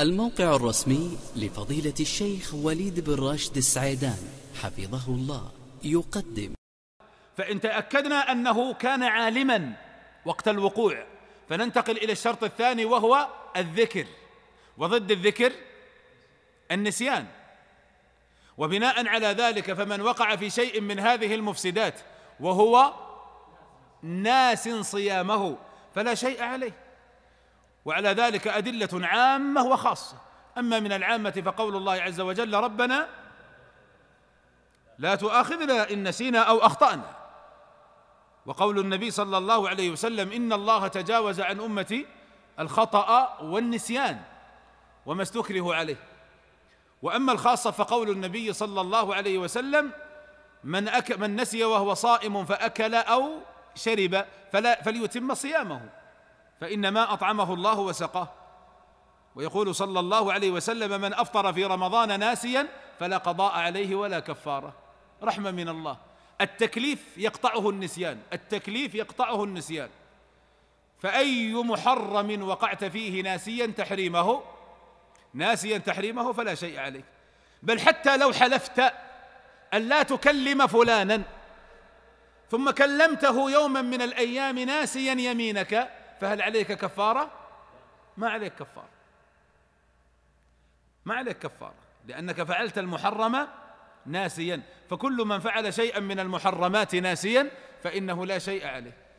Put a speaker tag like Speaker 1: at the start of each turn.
Speaker 1: الموقع الرسمي لفضيلة الشيخ وليد بن راشد السعيدان حفظه الله يقدم فإن تأكدنا أنه كان عالما وقت الوقوع فننتقل إلى الشرط الثاني وهو الذكر وضد الذكر النسيان وبناء على ذلك فمن وقع في شيء من هذه المفسدات وهو ناس صيامه فلا شيء عليه وعلى ذلك أدلة عامة وخاصة أما من العامة فقول الله عز وجل ربنا لا تؤاخذنا إن نسينا أو أخطأنا وقول النبي صلى الله عليه وسلم إن الله تجاوز عن أمتي الخطأ والنسيان وما استكره عليه وأما الخاصة فقول النبي صلى الله عليه وسلم من أك من نسي وهو صائم فأكل أو شرب فلا فليتم صيامه فإنما أطعمه الله وسقاه ويقول صلى الله عليه وسلم من أفطر في رمضان ناسيا فلا قضاء عليه ولا كفارة رحمة من الله التكليف يقطعه النسيان التكليف يقطعه النسيان فأي محرم وقعت فيه ناسيا تحريمه ناسيا تحريمه فلا شيء عليك بل حتى لو حلفت أن لا تكلم فلانا ثم كلمته يوما من الأيام ناسيا يمينك فهل عليك كفارة ما عليك كفارة ما عليك كفارة لأنك فعلت المحرم ناسيا فكل من فعل شيئا من المحرمات ناسيا فإنه لا شيء عليه